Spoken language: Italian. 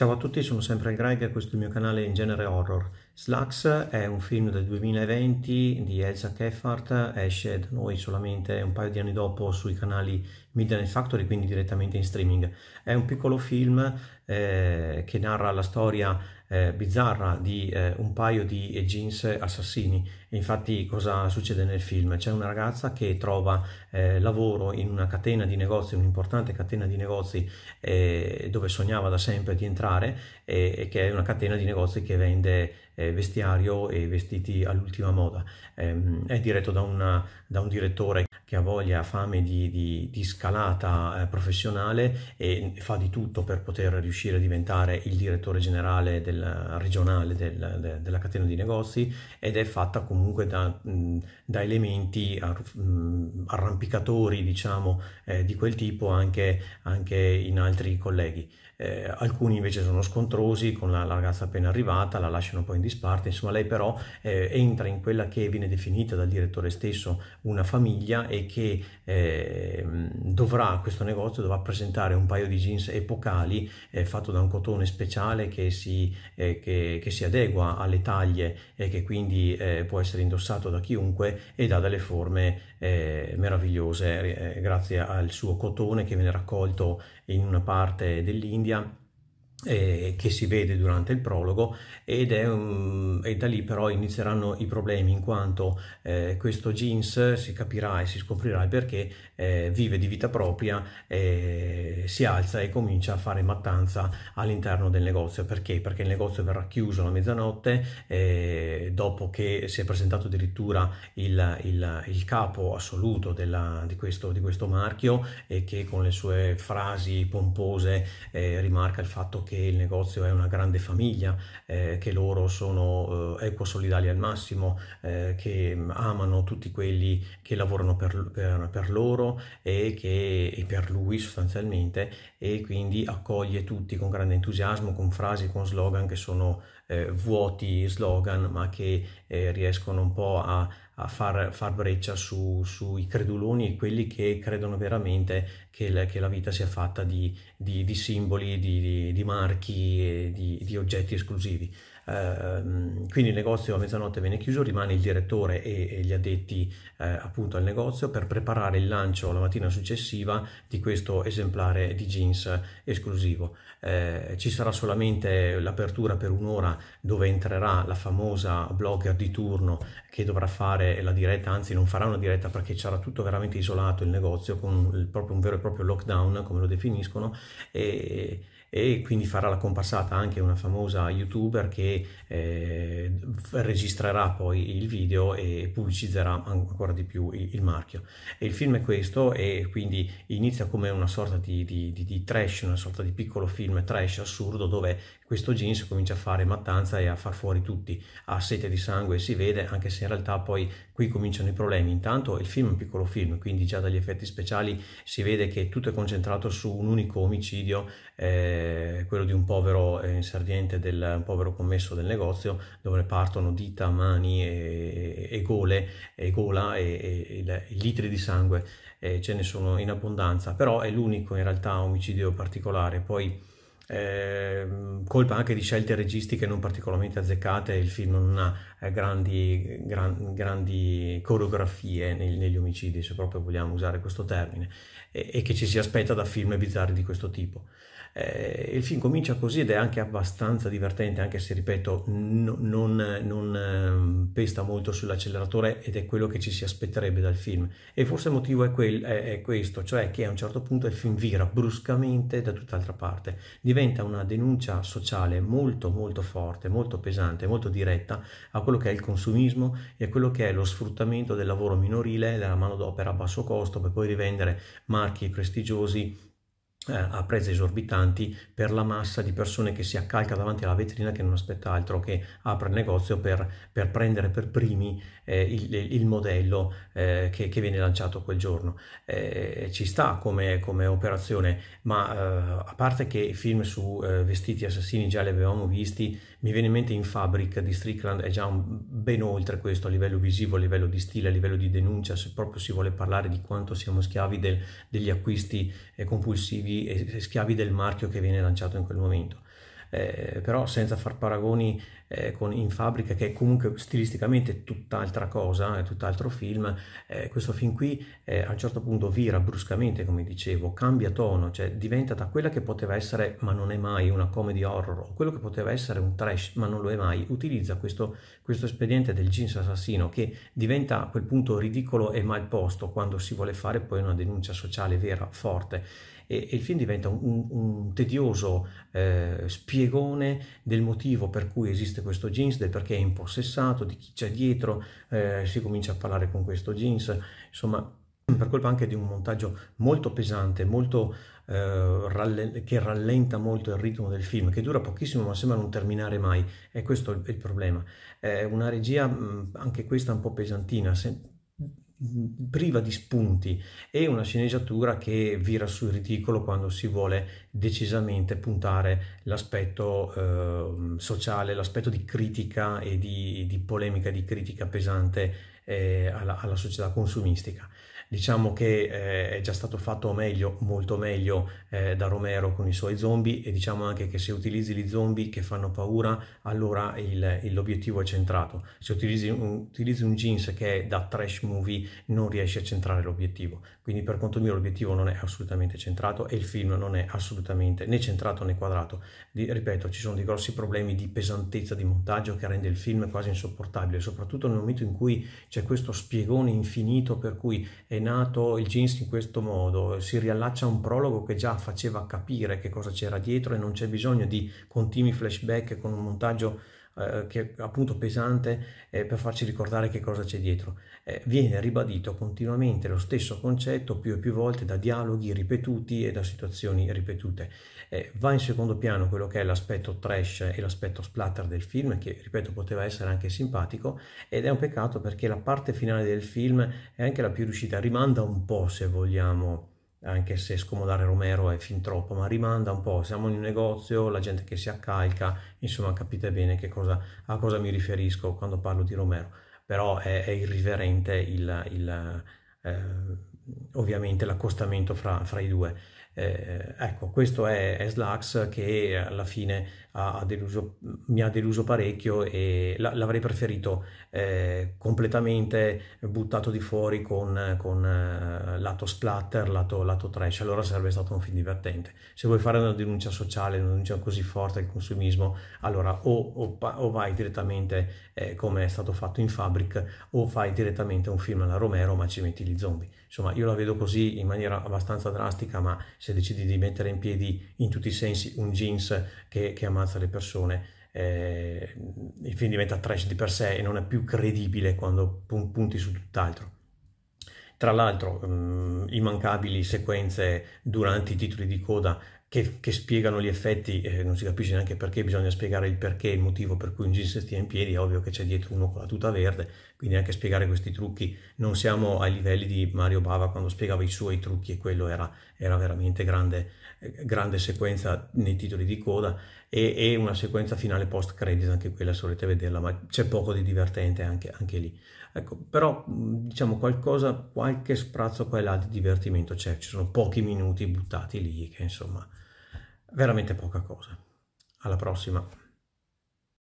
Ciao a tutti, sono sempre Greg e questo è il mio canale in genere horror. Slugs è un film del 2020 di Elsa Keffart, esce da noi solamente un paio di anni dopo sui canali Midnight Factory, quindi direttamente in streaming. È un piccolo film eh, che narra la storia eh, bizzarra di eh, un paio di jeans assassini. Infatti cosa succede nel film? C'è una ragazza che trova eh, lavoro in una catena di negozi, un'importante catena di negozi eh, dove sognava da sempre di entrare e, eh, e, che è una catena di negozi che vende vestiario e vestiti all'ultima moda. Ehm, è diretto da, una, da, un direttore che ha voglia, fame di, di, di scalata eh, professionale e fa di tutto per poter riuscire a diventare il direttore generale del, regionale del, de, della catena di negozi ed è fatta comunque da, mm, da elementi mm, arrampicatori, diciamo, eh, di quel tipo anche, anche in altri colleghi eh, alcuni invece sono scontrosi con la, la, ragazza appena arrivata, la lasciano poi in disparte, insomma lei però eh, entra in quella che viene definita dal direttore stesso una famiglia e che eh, dovrà, questo negozio dovrà presentare un paio di jeans epocali eh, fatto da un cotone speciale che si, eh, che, che si adegua alle taglie e che quindi eh, può essere indossato da chiunque e dà delle forme meravigliose grazie al suo cotone che viene raccolto in una parte dell'India India Eh, che si vede durante il prologo ed è, un, e da lì però inizieranno i problemi in quanto eh, questo jeans si capirà e si scoprirà perché eh, vive di vita propria eh, si alza e comincia a fare mattanza all'interno del negozio perché? perché il negozio verrà chiuso alla mezzanotte eh, dopo che si è presentato addirittura il, il, il capo assoluto della, di, questo, di, questo, marchio e che con le sue frasi pompose rimarca il fatto che che il negozio è una grande famiglia, eh, che loro sono eh, equosolidali al massimo, eh, che mm, amano tutti quelli che lavorano per, per, per loro e, che, e per lui sostanzialmente e quindi accoglie tutti con grande entusiasmo, con frasi, con slogan che sono eh, vuoti slogan, ma che eh, riescono un po' a, a far, far, breccia su, sui creduloni e quelli che credono veramente che, la, che la vita sia fatta di, di, di simboli, di, di marchi, di oggetti esclusivi. Ehm, quindi il negozio a mezzanotte viene chiuso, rimane il direttore e, e gli addetti eh, appunto al negozio per preparare il lancio la mattina successiva di questo esemplare di jeans esclusivo. Eh, ci sarà solamente l'apertura per un'ora dove entrerà la famosa blogger di turno che dovrà fare la diretta, anzi non farà una diretta perché sarà tutto veramente isolato il negozio con il proprio, un vero e proprio lockdown come lo definiscono e, e quindi farà la comparsata anche una famosa youtuber che eh, registrerà poi il video e pubblicizzerà ancora di più il, il, marchio. E il film è questo e quindi inizia come una sorta di, di, di, di trash, una sorta di piccolo film trash assurdo dove questo jeans comincia a fare mattanza e a far fuori tutti, ha sete di sangue si vede, anche se in realtà poi qui cominciano i problemi. Intanto il film è un piccolo film, quindi già dagli effetti speciali si vede che tutto è concentrato su un unico omicidio, eh, quello di un povero eh, inserviente, del, un povero commesso del negozio, dove partono dita, mani e, e gole, e gola e, e, e litri di sangue, eh, ce ne sono in abbondanza, però è l'unico in realtà omicidio particolare. Poi eh, colpa anche di scelte registiche non particolarmente azzeccate, il film non ha eh, grandi, gran, grandi coreografie neg- negli omicidi, se proprio vogliamo usare questo termine, e, e che ci si aspetta da film bizzarri di questo tipo. Eh, il film comincia così ed è anche abbastanza divertente, anche se, ripeto, n- non, non eh, pesta molto sull'acceleratore ed è quello che ci si aspetterebbe dal film. E forse il motivo è, quel, è, è questo, cioè che a un certo punto il film vira bruscamente da tutt'altra parte, diventa una denuncia sociale molto molto forte, molto pesante, molto diretta a quello che è il consumismo e a quello che è lo sfruttamento del lavoro minorile, della manodopera a basso costo per poi rivendere marchi prestigiosi eh, a prezzi esorbitanti per la massa di persone che si accalca davanti alla vetrina che non aspetta altro che apre il negozio per, per prendere per primi eh, il, il, modello eh, che, che, viene lanciato quel giorno. Eh, ci sta come, come operazione, ma eh, a parte che i film su eh, vestiti assassini già li avevamo visti, mi viene in mente in Fabric di Strickland è già un, ben oltre questo a livello visivo, a livello di stile, a livello di denuncia, se proprio si vuole parlare di quanto siamo schiavi del, degli acquisti compulsivi schiavi, schiavi del marchio che viene lanciato in quel momento. Eh, però senza far paragoni eh, con In Fabbrica che è comunque stilisticamente tutt'altra cosa, è tutt'altro film, eh, questo film qui eh, a un certo punto vira bruscamente come dicevo, cambia tono, cioè diventa da quella che poteva essere ma non è mai una comedy horror o quello che poteva essere un trash ma non lo è mai, utilizza questo, questo espediente del jeans assassino che diventa a quel punto ridicolo e mal posto quando si vuole fare poi una denuncia sociale vera, forte e, e il film diventa un, un tedioso eh, spiegone del motivo per cui esiste questo jeans, del perché è impossessato, di chi c'è dietro, eh, si comincia a parlare con questo jeans, insomma per colpa anche di un montaggio molto pesante, molto, eh, ralle- che rallenta molto il ritmo del film, che dura pochissimo ma sembra non terminare mai, e questo è il problema. È una regia anche questa un po' pesantina, se- priva di spunti e una sceneggiatura che vira sul ridicolo quando si vuole decisamente puntare l'aspetto eh, sociale, l'aspetto di critica e di, di polemica, di critica pesante eh, alla, alla società consumistica. Diciamo che eh, è già stato fatto meglio, molto meglio eh, da Romero con i suoi zombie e diciamo anche che se utilizzi gli zombie che fanno paura, allora l'obiettivo è centrato. Se utilizzi un, utilizzi un jeans che è da trash movie non riesci a centrare l'obiettivo. Quindi per conto mio l'obiettivo non è assolutamente centrato e il film non è assolutamente né centrato né quadrato. Di, ripeto, ci sono dei grossi problemi di pesantezza di montaggio che rende il film quasi insopportabile, soprattutto nel momento in cui c'è questo spiegone infinito per cui è nato il jeans in questo modo, si riallaccia a un prologo che già faceva capire che cosa c'era dietro e non c'è bisogno di continui flashback con un montaggio eh, che è appunto pesante eh, per farci ricordare che cosa c'è dietro. Eh, viene ribadito continuamente lo stesso concetto più e più volte da dialoghi ripetuti e da situazioni ripetute. Eh, va in secondo piano quello che è l'aspetto trash e l'aspetto splatter del film, che ripeto poteva essere anche simpatico, ed è un peccato perché la parte finale del film è anche la più riuscita, rimanda un po' se vogliamo anche se scomodare Romero è fin troppo, ma rimanda un po', siamo in un negozio, la gente che si accalca, insomma capite bene cosa, a cosa mi riferisco quando parlo di Romero, però è, è irriverente il, il eh, ovviamente l'accostamento fra, fra i due. Eh, ecco, questo è, è Slux che alla fine ha, ha deluso, mi ha deluso parecchio e l'avrei preferito eh, completamente buttato di fuori con, con eh, lato splatter, lato, lato trash, allora sarebbe stato un film divertente. Se vuoi fare una denuncia sociale, una denuncia così forte al consumismo, allora o, o, o vai direttamente eh, come è stato fatto in Fabric o fai direttamente un film alla Romero ma ci metti gli zombie. Insomma, io la vedo così in maniera abbastanza drastica, ma se decidi di mettere in piedi in tutti i sensi un jeans che, che ammazza le persone, eh, il film diventa trash di per sé e non è più credibile quando pun- punti su tutt'altro. Tra l'altro, um, immancabili sequenze durante i titoli di coda che, che spiegano gli effetti, eh, non si capisce neanche perché, bisogna spiegare il perché, il motivo per cui un jeans stia in piedi, è ovvio che c'è dietro uno con la tuta verde, quindi anche spiegare questi trucchi, non siamo ai livelli di Mario Bava quando spiegava i suoi trucchi e quello era, era veramente grande, eh, grande sequenza nei titoli di coda e, e una sequenza finale post credit anche quella solete vederla ma c'è poco di divertente anche, anche, lì ecco però diciamo qualcosa qualche sprazzo qua e là di divertimento c'è ci sono pochi minuti buttati lì che insomma veramente poca cosa. Alla prossima.